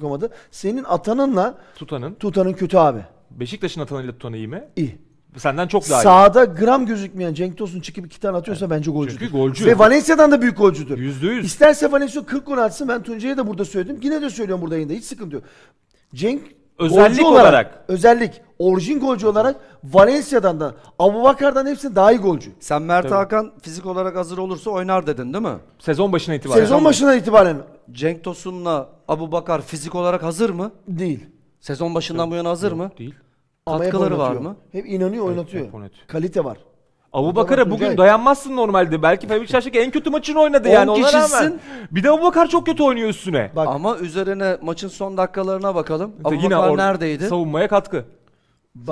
sokamadı. Senin atanınla Tutanın. tutanın kötü abi. Beşiktaş'ın atanıyla tutanı iyi mi? İyi. Senden çok daha iyi. Sağda gram gözükmeyen Cenk Tosun çıkıp iki tane atıyorsa bence golcüdür. Çünkü golcü. Ve Valencia'dan da büyük golcüdür. Yüzde yüz. İsterse Valencia 40 gol atsın ben Tuncay'a da burada söyledim. Yine de söylüyorum burada yayında hiç sıkıntı yok. Cenk Özellik golcü olarak, olarak. özellik orijin golcü olarak Valencia'dan da Abubakar'dan hepsinin daha iyi golcü. Sen Mert Tabii. Hakan fizik olarak hazır olursa oynar dedin değil mi? Sezon başına itibaren. Sezon başından itibaren Cenk Tosun'la Abu Bakar fizik olarak hazır mı? Değil. Sezon başından bu yana hazır mı? Değil. Katkıları var mı? Hep inanıyor oynatıyor. hep Kalite var. Abu Bakar'a bugün Tuncay. dayanmazsın normalde. Belki Fenerbahçe'deki en kötü maçını oynadı yani ona kişisin. rağmen. Bir de Abu Bakar çok kötü oynuyor üstüne. Bak Ama üzerine maçın son dakikalarına bakalım. Abu Bakar neredeydi? Savunmaya katkı. bak